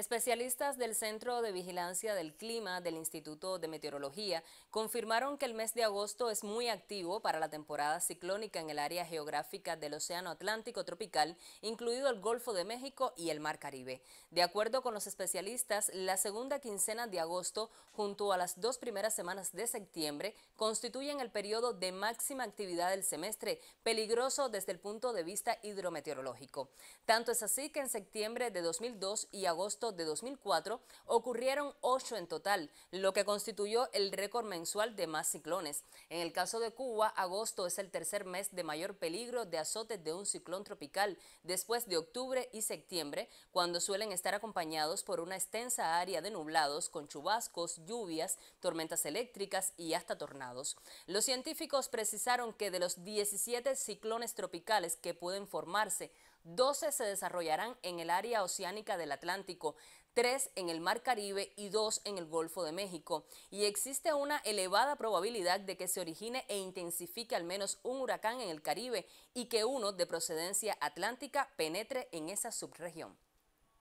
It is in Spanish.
Especialistas del Centro de Vigilancia del Clima del Instituto de Meteorología confirmaron que el mes de agosto es muy activo para la temporada ciclónica en el área geográfica del Océano Atlántico Tropical, incluido el Golfo de México y el Mar Caribe. De acuerdo con los especialistas, la segunda quincena de agosto, junto a las dos primeras semanas de septiembre, constituyen el periodo de máxima actividad del semestre, peligroso desde el punto de vista hidrometeorológico. Tanto es así que en septiembre de 2002 y agosto de 2004 ocurrieron ocho en total, lo que constituyó el récord mensual de más ciclones. En el caso de Cuba, agosto es el tercer mes de mayor peligro de azote de un ciclón tropical, después de octubre y septiembre, cuando suelen estar acompañados por una extensa área de nublados con chubascos, lluvias, tormentas eléctricas y hasta tornados. Los científicos precisaron que de los 17 ciclones tropicales que pueden formarse, 12 se desarrollarán en el área oceánica del Atlántico, 3 en el Mar Caribe y 2 en el Golfo de México. Y existe una elevada probabilidad de que se origine e intensifique al menos un huracán en el Caribe y que uno de procedencia atlántica penetre en esa subregión.